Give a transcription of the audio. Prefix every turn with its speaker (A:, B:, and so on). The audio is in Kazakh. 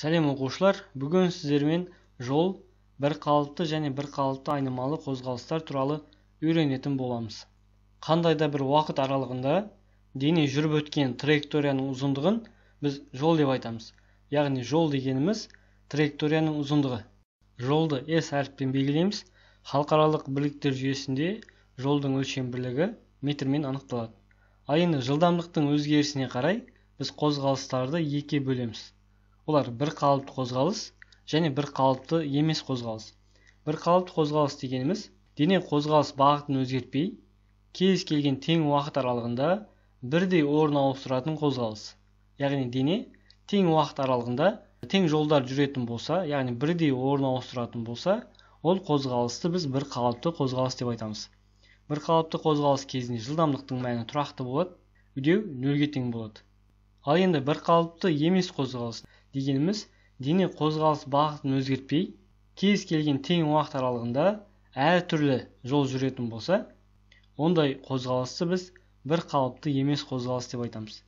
A: сәлем оқушылар бүгін сіздермен жол бір қалыпты және бір қалыпты айнымалы қозғалыстар туралы үйренетін боламыз қандай да бір уақыт аралығында дене жүріп өткен траекторияның ұзындығын біз жол деп айтамыз яғни жол дегеніміз траекторияның ұзындығы жолды с әріппен белгілейміз халықаралық бірліктер жүйесінде жолдың өлшем бірлігі метрмен анықталады ал енді жылдамдықтың өзгерісіне қарай біз қозғалыстарды екіге бөлеміз олар бір қалыпты қозғалыс және бір қалыпты емес қозғалыс бір қалыпты қозғалыс дегеніміз дене қозғалыс бағытын өзгертпей кез келген тең уақыт аралығында бірдей орын ауыстыратын қозғалыс яғни дене тең уақыт аралығында тең жолдар жүретін болса яғни бірдей орын ауыстыратын болса ол қозғалысты біз бір қалыпты қозғалыс деп айтамыз бір қалыпты қозғалыс кезінде жылдамдықтың мәні тұрақты болады үдеу нөлге тең болады ал енді бір қалыпты емес қозғалыс дегеніміз дене қозғалыс бағытын өзгертпей кез келген тең уақыт аралығында әр түрлі жол жүретін болса ондай қозғалысты біз бір қалыпты емес қозғалыс деп айтамыз